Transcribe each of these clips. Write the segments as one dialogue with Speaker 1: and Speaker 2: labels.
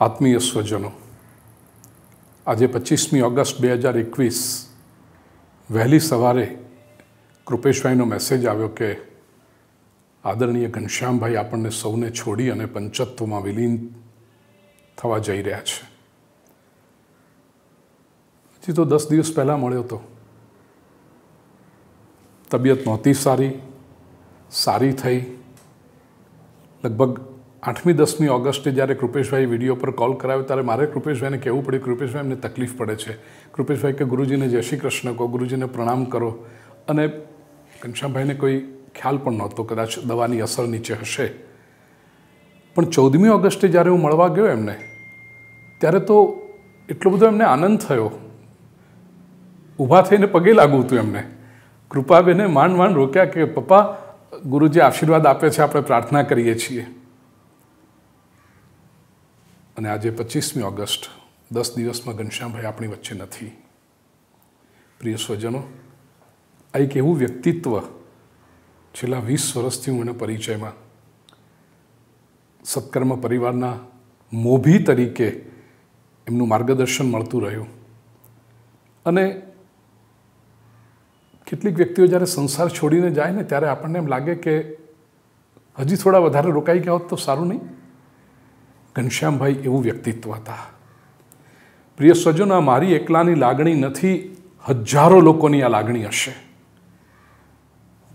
Speaker 1: આત્મીય સ્વજનો આજે પચીસમી ઓગસ્ટ બે હજાર એકવીસ વહેલી સવારે કૃપેશભાઈનો મેસેજ આવ્યો કે આદરણીય ઘનશ્યામભાઈ આપણને સૌને છોડી અને પંચત્વમાં વિલીન થવા જઈ રહ્યા છે હજી તો દસ દિવસ પહેલાં મળ્યો હતો તબિયત નહોતી સારી સારી થઈ લગભગ આઠમી દસમી ઓગસ્ટે જ્યારે કૃપેશભાઈ વિડીયો પર કોલ કરાવ્યો ત્યારે મારે કૃપેશભાઈને કહેવું પડ્યું કૃપેશભાઈ એમને તકલીફ પડે છે કૃપેશભાઈ કે ગુરુજીને જય શ્રી કૃષ્ણ કહો ગુરુજીને પ્રણામ કરો અને ઘનશ્યામભાઈને કોઈ ખ્યાલ પણ નહોતો કદાચ દવાની અસર નીચે હશે પણ ચૌદમી ઓગસ્ટે જ્યારે હું મળવા ગયો એમને ત્યારે તો એટલો બધો એમને આનંદ થયો ઊભા થઈને પગે લાગુ હતું એમને કૃપાબેને માંડ માંડ રોક્યા કે પપ્પા ગુરુજી આશીર્વાદ આપે છે આપણે પ્રાર્થના કરીએ છીએ અને આજે પચીસમી ઓગસ્ટ દસ દિવસમાં ઘનશ્યામભાઈ આપણી વચ્ચે નથી પ્રિય સ્વજનો આ એક એવું વ્યક્તિત્વ છેલ્લા વીસ વર્ષથી હું એના પરિચયમાં સત્કર્મ પરિવારના મોભી તરીકે એમનું માર્ગદર્શન મળતું રહ્યું અને કેટલીક વ્યક્તિઓ જ્યારે સંસાર છોડીને જાય ને ત્યારે આપણને એમ લાગે કે હજી થોડા વધારે રોકાઈ ગયા હોત તો સારું નહીં ઘનશ્યામભાઈ એવું વ્યક્તિત્વ હતા પ્રિય સ્વજનો આ મારી એકલાની લાગણી નથી હજારો લોકોની આ લાગણી હશે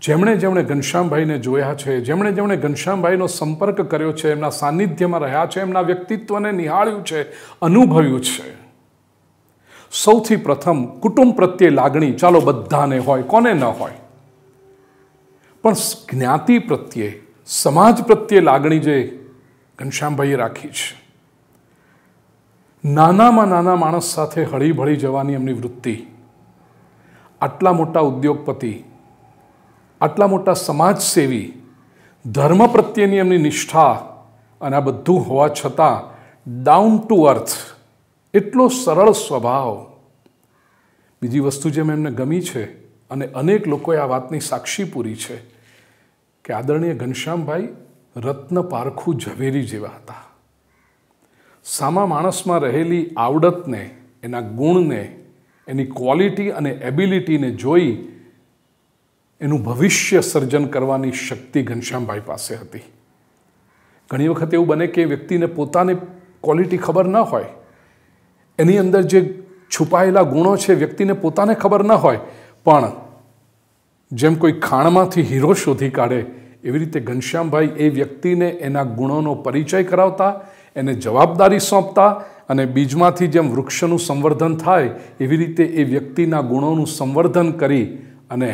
Speaker 1: જેમણે જેમણે ઘનશ્યામભાઈને જોયા છે જેમણે જેમણે ઘનશ્યામભાઈનો સંપર્ક કર્યો છે એમના સાનિધ્યમાં રહ્યા છે એમના વ્યક્તિત્વને નિહાળ્યું છે અનુભવ્યું છે સૌથી પ્રથમ કુટુંબ પ્રત્યે લાગણી ચાલો બધાને હોય કોને ન હોય પણ જ્ઞાતિ પ્રત્યે સમાજ પ્રત્યે લાગણી જે ઘનશ્યામભાઈએ રાખી છે નાનામાં નાના માણસ સાથે હળીભળી જવાની એમની વૃત્તિ આટલા મોટા ઉદ્યોગપતિ આટલા મોટા સમાજસેવી ધર્મ પ્રત્યેની એમની નિષ્ઠા અને આ બધું હોવા છતાં ડાઉન ટુ અર્થ એટલો સરળ સ્વભાવ બીજી વસ્તુ જેમ એમને ગમી છે અને અનેક લોકોએ આ વાતની સાક્ષી પૂરી છે કે આદરણીય ઘનશ્યામભાઈ રત્ન પારખું ઝવેરી જેવા હતા સામા માણસમાં રહેલી આવડતને એના ગુણને એની ક્વોલિટી અને એબિલિટીને જોઈ એનું ભવિષ્ય સર્જન કરવાની શક્તિ ઘનશ્યામભાઈ પાસે હતી ઘણી વખત એવું બને કે વ્યક્તિને પોતાની ક્વોલિટી ખબર ન હોય એની અંદર જે છુપાયેલા ગુણો છે વ્યક્તિને પોતાને ખબર ન હોય પણ જેમ કોઈ ખાણમાંથી હીરો શોધી કાઢે એવી રીતે ઘનશ્યામભાઈ એ વ્યક્તિને એના ગુણોનો પરિચય કરાવતા એને જવાબદારી સોંપતા અને બીજમાંથી જેમ વૃક્ષનું સંવર્ધન થાય એવી રીતે એ વ્યક્તિના ગુણોનું સંવર્ધન કરી અને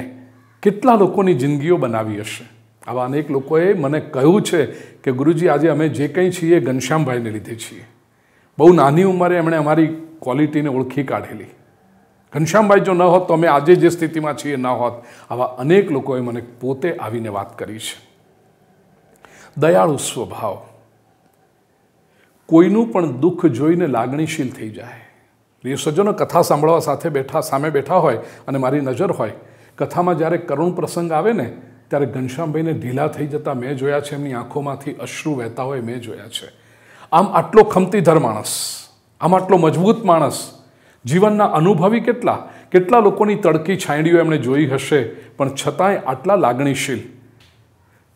Speaker 1: કેટલા લોકોની જિંદગીઓ બનાવી હશે આવા અનેક લોકોએ મને કહ્યું છે કે ગુરુજી આજે અમે જે કંઈ છીએ ઘનશ્યામભાઈને લીધે છીએ બહુ નાની ઉંમરે એમણે અમારી ક્વોલિટીને ઓળખી કાઢેલી ઘનશ્યામભાઈ જો ન હોત તો અમે આજે જે સ્થિતિમાં છીએ ન હોત આવા અનેક લોકોએ મને પોતે આવીને વાત કરી છે દયાળુ સ્વભાવ કોઈનું પણ દુઃખ જોઈને લાગણીશીલ થઈ જાય પ્રિય સજ્જનો કથા સાંભળવા સાથે બેઠા સામે બેઠા હોય અને મારી નજર હોય કથામાં જ્યારે કરુણ પ્રસંગ આવે ને ત્યારે ઘનશ્યામભાઈને ઢીલા થઈ જતા મેં જોયા છે એમની આંખોમાંથી અશ્રુ વહેતા હોય મેં જોયા છે આમ આટલો ખમતીધર માણસ આમ આટલો મજબૂત માણસ જીવનના અનુભવી કેટલા કેટલા લોકોની તડકી છાંયડીઓ એમણે જોઈ હશે પણ છતાંય આટલા લાગણીશીલ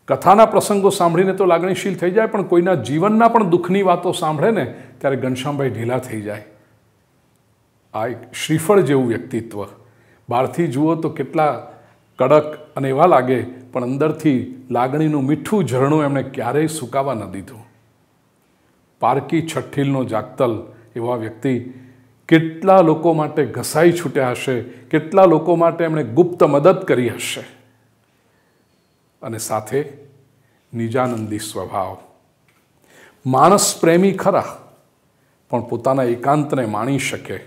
Speaker 1: કથાના પ્રસંગો સાંભળીને તો લાગણીશીલ થઈ જાય પણ કોઈના જીવનના પણ દુઃખની વાતો સાંભળે ને ત્યારે ઘનશ્યામભાઈ ઢીલા થઈ જાય આ એક શ્રીફળ જેવું વ્યક્તિત્વ બહારથી જુઓ તો કેટલા કડક અને એવા લાગે પણ અંદરથી લાગણીનું મીઠું ઝરણું એમણે ક્યારેય સુકાવા ન દીધું પારકી છઠ્ઠીલનો જાગતલ એવા વ્યક્તિ કેટલા લોકો માટે ઘસાઈ છૂટ્યા હશે કેટલા લોકો માટે એમણે ગુપ્ત મદદ કરી હશે અને સાથે નિજાનંદી સ્વભાવ માણસ પ્રેમી ખરા પણ પોતાના એકાંતને માણી શકે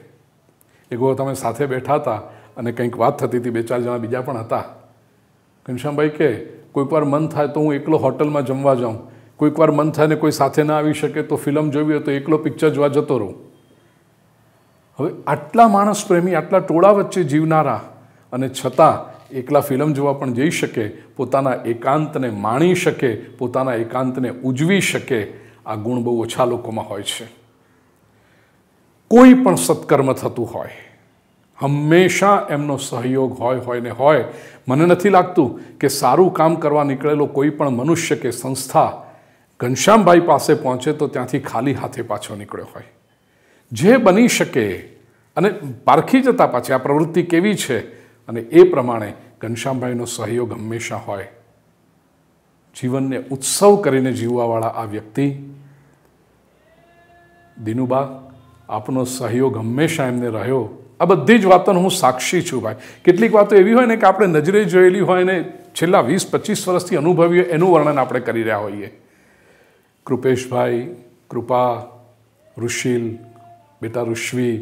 Speaker 1: એગો તમે સાથે બેઠા હતા અને કંઈક વાત થતી હતી બે ચાર જણા બીજા પણ હતા ઘનશ્યામભાઈ કે કોઈક વાર મન થાય તો હું એકલો હોટલમાં જમવા જાઉં કોઈકવાર મન થાય ને કોઈ સાથે ના આવી શકે તો ફિલ્મ જોવી હોય તો એકલો પિક્ચર જોવા જતો રહું હવે આટલા માણસ પ્રેમી આટલા ટોળા વચ્ચે જીવનારા અને છતાં એકલા ફિલ્મ જોવા પણ જઈ શકે પોતાના એકાંતને માણી શકે પોતાના એકાંતને ઉજવી શકે આ ગુણ બહુ ઓછા લોકોમાં હોય છે કોઈ પણ સત્કર્મ થતું હોય હંમેશા એમનો સહયોગ હોય હોય ને હોય મને નથી લાગતું કે સારું કામ કરવા નીકળેલો કોઈ પણ મનુષ્ય કે સંસ્થા ઘનશ્યામભાઈ પાસે પહોંચે તો ત્યાંથી ખાલી હાથે પાછો નીકળ્યો હોય જે બની શકે અને પારખી જતા પાછી આ પ્રવૃત્તિ કેવી છે અને એ પ્રમાણે ઘનશ્યામભાઈનો સહયોગ હંમેશા હોય જીવનને ઉત્સવ કરીને જીવવાવાળા આ વ્યક્તિ દિનુબા આપનો સહયોગ હંમેશા એમને રહ્યો આ બધી જ વાતોનો હું સાક્ષી છું ભાઈ કેટલીક વાતો એવી હોય ને કે આપણે નજરે જોયેલી હોય ને છેલ્લા વીસ પચીસ વર્ષથી અનુભવીએ એનું વર્ણન આપણે કરી રહ્યા હોઈએ કૃપેશભાઈ કૃપા ઋષિલ બેટા ઋષ્વી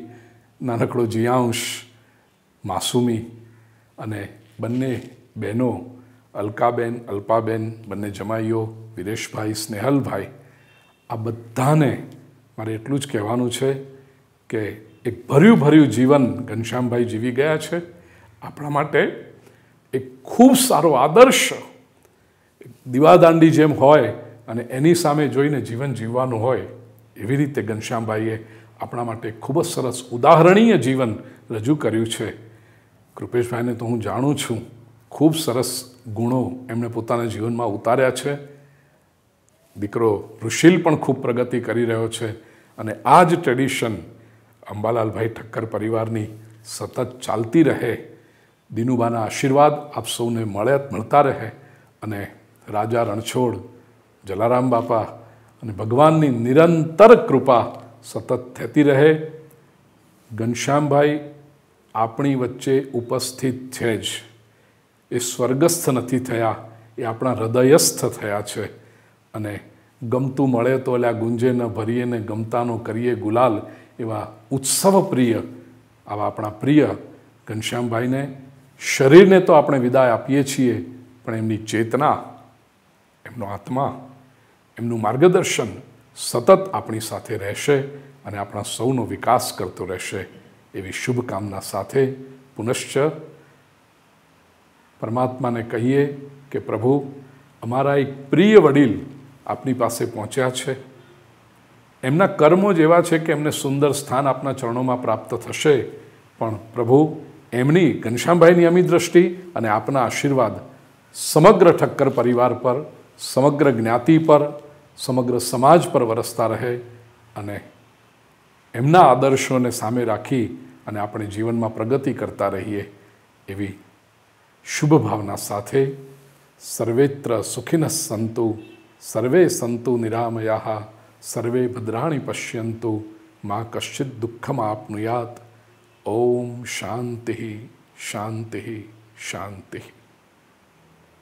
Speaker 1: નાનકડો જીયાંશ માસુમી અને બંને બહેનો અલકાબેન અલ્પાબેન બંને જમાઈઓ વિરેશભાઈ સ્નેહલભાઈ આ બધાને મારે એટલું જ કહેવાનું છે કે એક ભર્યું ભર્યું જીવન ઘનશ્યામભાઈ જીવી ગયા છે આપણા માટે એક ખૂબ સારો આદર્શ દીવાદાંડી જેમ હોય અને એની સામે જોઈને જીવન જીવવાનું હોય એવી રીતે ઘનશ્યામભાઈએ આપણા માટે ખૂબ જ સરસ ઉદાહરણીય જીવન રજૂ કર્યું છે કૃપેશભાઈને તો હું જાણું છું ખૂબ સરસ ગુણો એમણે પોતાના જીવનમાં ઉતાર્યા છે દીકરો ઋષિલ પણ ખૂબ પ્રગતિ કરી રહ્યો છે અને આ જ ટ્રેડિશન અંબાલાલભાઈ ઠક્કર પરિવારની સતત ચાલતી રહે દિનુબાના આશીર્વાદ આપ સૌને મળે મળતા રહે અને રાજા રણછોડ જલારામ બાપા અને ભગવાનની નિરંતર કૃપા સતત થતી રહે ઘનશ્યામભાઈ આપણી વચ્ચે ઉપસ્થિત છે જ એ સ્વર્ગસ્થ નથી થયા એ આપણા હૃદયસ્થ થયા છે અને ગમતું મળે તો એટલે આ ગુંજે ન ભરીએ ને ગમતાનો કરીએ ગુલાલ એવા ઉત્સવ પ્રિય આવા આપણા પ્રિય ઘનશ્યામભાઈને શરીરને તો આપણે વિદાય આપીએ છીએ પણ એમની ચેતના એમનો આત્મા એમનું માર્ગદર્શન સતત આપણી સાથે રહેશે અને આપણા સૌનો વિકાસ કરતો રહેશે એવી શુભકામના સાથે પુનશ્ચ પરમાત્માને કહીએ કે પ્રભુ અમારા એક પ્રિય વડીલ આપની પાસે પહોંચ્યા છે એમના કર્મો જેવા છે કે એમને સુંદર સ્થાન આપના ચરણોમાં પ્રાપ્ત થશે પણ પ્રભુ એમની ઘનશ્યામભાઈની અમી દ્રષ્ટિ અને આપના આશીર્વાદ સમગ્ર ઠક્કર પરિવાર પર સમગ્ર જ્ઞાતિ પર સમગ્ર સમાજ પર વરસતા રહે અને એમના આદર્શોને સામે રાખી અને આપણે જીવનમાં પ્રગતિ કરતા રહીએ એવી શુભ ભાવના સાથે સર્વેત્ર સુખિન સંતુ સર્વે સંતુ નિરામયા સર્વે ભદ્રાણી પશ્યંતુ મા કશ્ચિત દુઃખમ આપનુયાત ઓમ શાંતિ શાંતિ શાંતિ